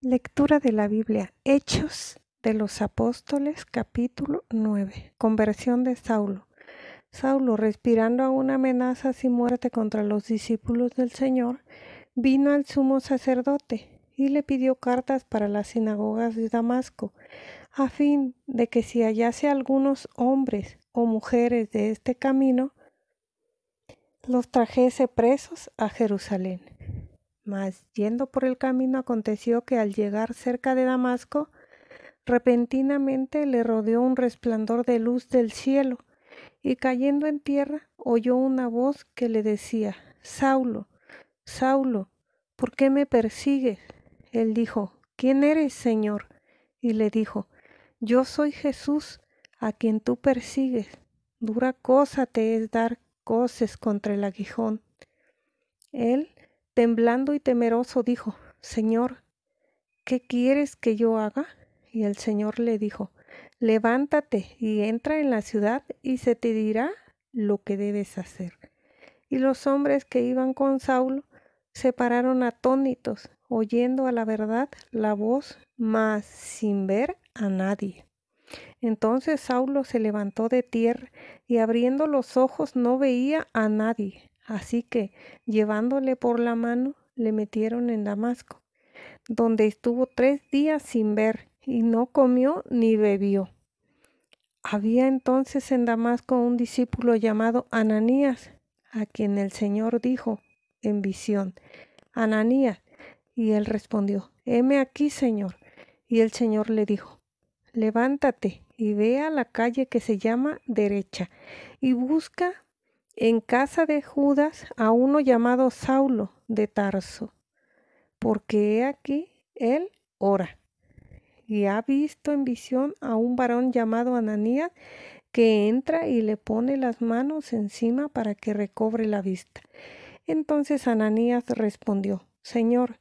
Lectura de la Biblia. Hechos de los Apóstoles capítulo 9. Conversión de Saulo. Saulo, respirando una amenaza y muerte contra los discípulos del Señor, vino al sumo sacerdote y le pidió cartas para las sinagogas de Damasco, a fin de que si hallase algunos hombres o mujeres de este camino, los trajese presos a Jerusalén. Mas yendo por el camino aconteció que al llegar cerca de Damasco, repentinamente le rodeó un resplandor de luz del cielo, y cayendo en tierra oyó una voz que le decía Saulo, Saulo, ¿por qué me persigues? Él dijo, ¿quién eres, Señor? Y le dijo, Yo soy Jesús, a quien tú persigues. Dura cosa te es dar coces contra el aguijón. Él Temblando y temeroso dijo, Señor, ¿qué quieres que yo haga? Y el Señor le dijo, levántate y entra en la ciudad y se te dirá lo que debes hacer. Y los hombres que iban con Saulo se pararon atónitos, oyendo a la verdad la voz, mas sin ver a nadie. Entonces Saulo se levantó de tierra y abriendo los ojos no veía a nadie, Así que, llevándole por la mano, le metieron en Damasco, donde estuvo tres días sin ver, y no comió ni bebió. Había entonces en Damasco un discípulo llamado Ananías, a quien el Señor dijo en visión, Ananías, y él respondió, heme aquí, Señor. Y el Señor le dijo, levántate y ve a la calle que se llama derecha, y busca en casa de Judas a uno llamado Saulo de Tarso, porque he aquí él ora. Y ha visto en visión a un varón llamado Ananías que entra y le pone las manos encima para que recobre la vista. Entonces Ananías respondió, Señor,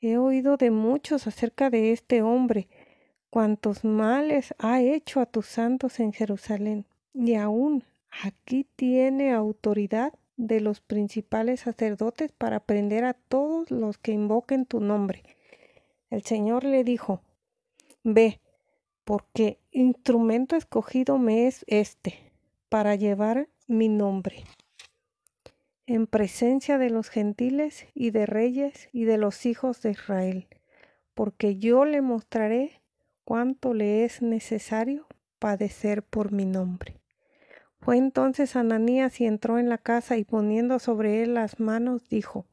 he oído de muchos acerca de este hombre, cuántos males ha hecho a tus santos en Jerusalén, y aún Aquí tiene autoridad de los principales sacerdotes para prender a todos los que invoquen tu nombre. El Señor le dijo, Ve, porque instrumento escogido me es este, para llevar mi nombre. En presencia de los gentiles y de reyes y de los hijos de Israel, porque yo le mostraré cuánto le es necesario padecer por mi nombre. Fue entonces Ananías y entró en la casa y poniendo sobre él las manos dijo,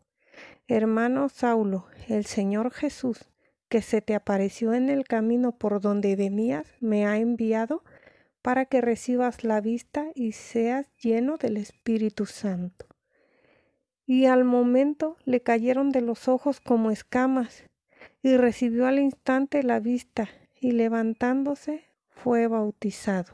Hermano Saulo, el Señor Jesús, que se te apareció en el camino por donde venías, me ha enviado para que recibas la vista y seas lleno del Espíritu Santo. Y al momento le cayeron de los ojos como escamas, y recibió al instante la vista, y levantándose fue bautizado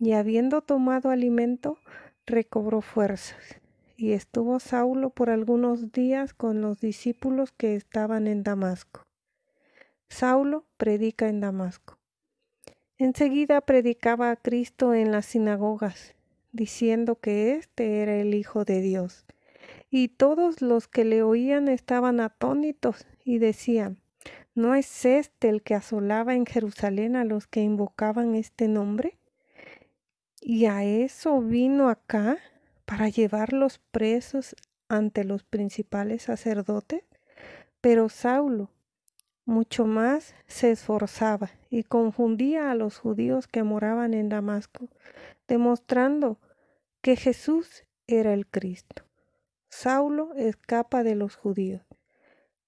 y habiendo tomado alimento, recobró fuerzas. Y estuvo Saulo por algunos días con los discípulos que estaban en Damasco. Saulo predica en Damasco. Enseguida predicaba a Cristo en las sinagogas, diciendo que éste era el Hijo de Dios. Y todos los que le oían estaban atónitos y decían, ¿no es este el que asolaba en Jerusalén a los que invocaban este nombre? Y a eso vino acá para llevarlos presos ante los principales sacerdotes. Pero Saulo mucho más se esforzaba y confundía a los judíos que moraban en Damasco, demostrando que Jesús era el Cristo. Saulo escapa de los judíos.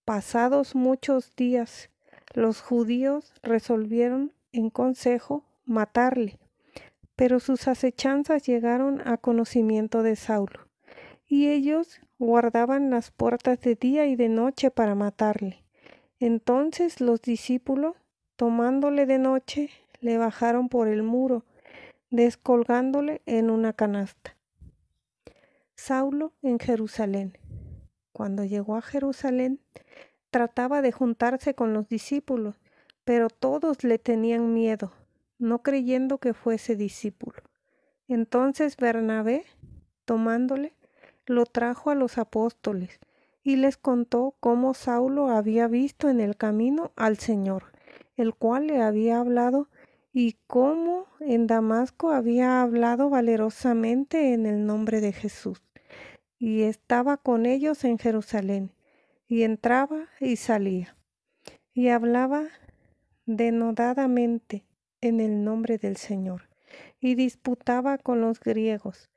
Pasados muchos días, los judíos resolvieron en consejo matarle pero sus acechanzas llegaron a conocimiento de Saulo, y ellos guardaban las puertas de día y de noche para matarle. Entonces los discípulos, tomándole de noche, le bajaron por el muro, descolgándole en una canasta. Saulo en Jerusalén. Cuando llegó a Jerusalén, trataba de juntarse con los discípulos, pero todos le tenían miedo, no creyendo que fuese discípulo. Entonces Bernabé, tomándole, lo trajo a los apóstoles y les contó cómo Saulo había visto en el camino al Señor, el cual le había hablado, y cómo en Damasco había hablado valerosamente en el nombre de Jesús, y estaba con ellos en Jerusalén, y entraba y salía, y hablaba denodadamente en el nombre del Señor y disputaba con los griegos,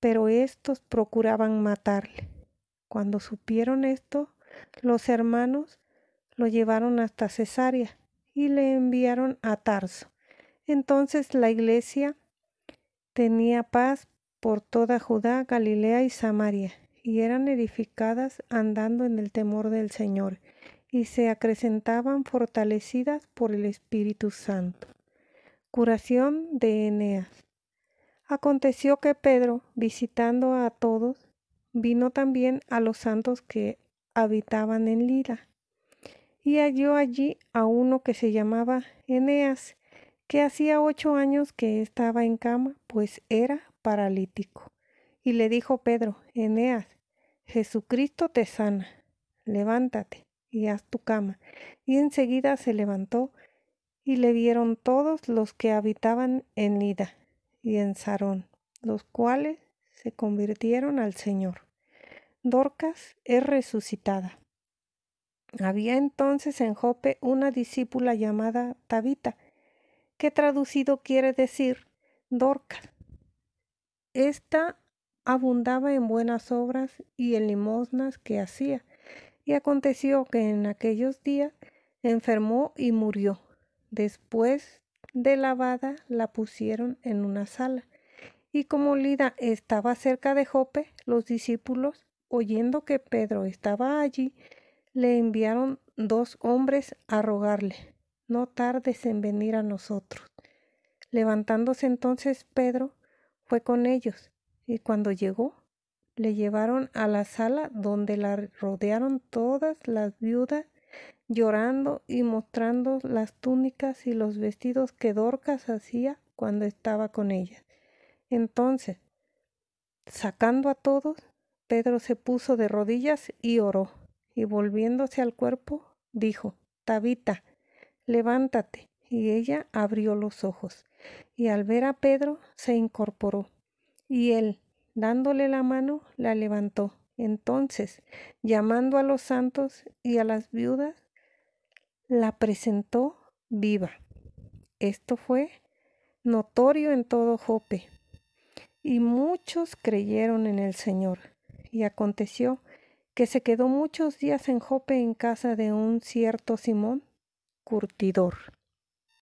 pero estos procuraban matarle. Cuando supieron esto, los hermanos lo llevaron hasta Cesarea y le enviaron a Tarso. Entonces la iglesia tenía paz por toda Judá, Galilea y Samaria, y eran edificadas andando en el temor del Señor, y se acrecentaban fortalecidas por el Espíritu Santo. Curación de Eneas. Aconteció que Pedro, visitando a todos, vino también a los santos que habitaban en Lira, y halló allí a uno que se llamaba Eneas, que hacía ocho años que estaba en cama, pues era paralítico. Y le dijo Pedro, Eneas, Jesucristo te sana, levántate y haz tu cama. Y enseguida se levantó y le vieron todos los que habitaban en Ida y en Sarón, los cuales se convirtieron al Señor. Dorcas es resucitada. Había entonces en Jope una discípula llamada Tabita, que traducido quiere decir Dorcas. Esta abundaba en buenas obras y en limosnas que hacía, y aconteció que en aquellos días enfermó y murió. Después de lavada la pusieron en una sala. Y como Lida estaba cerca de Jope, los discípulos, oyendo que Pedro estaba allí, le enviaron dos hombres a rogarle, no tardes en venir a nosotros. Levantándose entonces Pedro, fue con ellos, y cuando llegó, le llevaron a la sala donde la rodearon todas las viudas llorando y mostrando las túnicas y los vestidos que Dorcas hacía cuando estaba con ella. Entonces, sacando a todos, Pedro se puso de rodillas y oró, y volviéndose al cuerpo, dijo, Tabita, levántate. Y ella abrió los ojos, y al ver a Pedro se incorporó, y él, dándole la mano, la levantó. Entonces, llamando a los santos y a las viudas, la presentó viva. Esto fue notorio en todo Jope. Y muchos creyeron en el Señor. Y aconteció que se quedó muchos días en Jope en casa de un cierto Simón, curtidor,